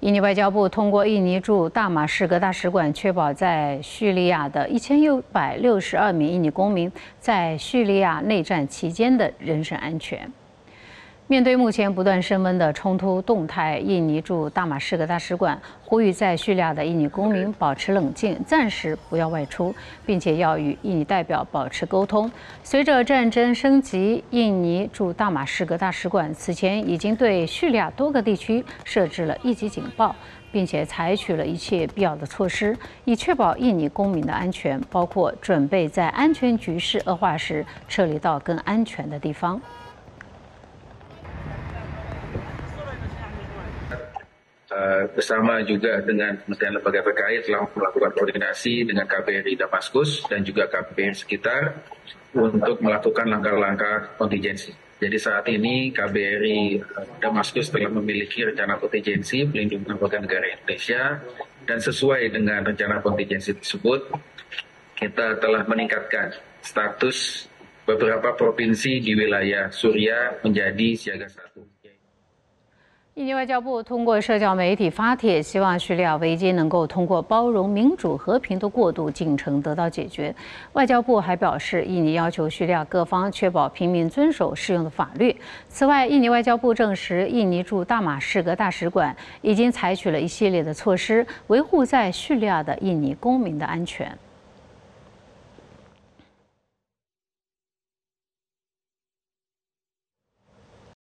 印尼外交部通过印尼驻大马士革大使馆，确保在叙利亚的一千六百六十二名印尼公民在叙利亚内战期间的人身安全。面对目前不断升温的冲突动态，印尼驻大马士革大使馆呼吁在叙利亚的印尼公民保持冷静，暂时不要外出，并且要与印尼代表保持沟通。随着战争升级，印尼驻大马士革大使馆此前已经对叙利亚多个地区设置了一级警报，并且采取了一切必要的措施，以确保印尼公民的安全，包括准备在安全局势恶化时撤离到更安全的地方。Eh, bersama juga dengan Kementerian Lembaga terkait telah melakukan koordinasi dengan KBRI Damaskus dan juga KBRI sekitar untuk melakukan langkah-langkah kontingensi. Jadi saat ini KBRI eh, Damaskus telah memiliki rencana kontingensi pelindungan warga negara Indonesia dan sesuai dengan rencana kontingensi tersebut kita telah meningkatkan status beberapa provinsi di wilayah Suria menjadi siaga satu. 印尼外交部通过社交媒体发帖，希望叙利亚危机能够通过包容、民主、和平的过渡进程得到解决。外交部还表示，印尼要求叙利亚各方确保平民遵守适用的法律。此外，印尼外交部证实，印尼驻大马士革大使馆已经采取了一系列的措施，维护在叙利亚的印尼公民的安全。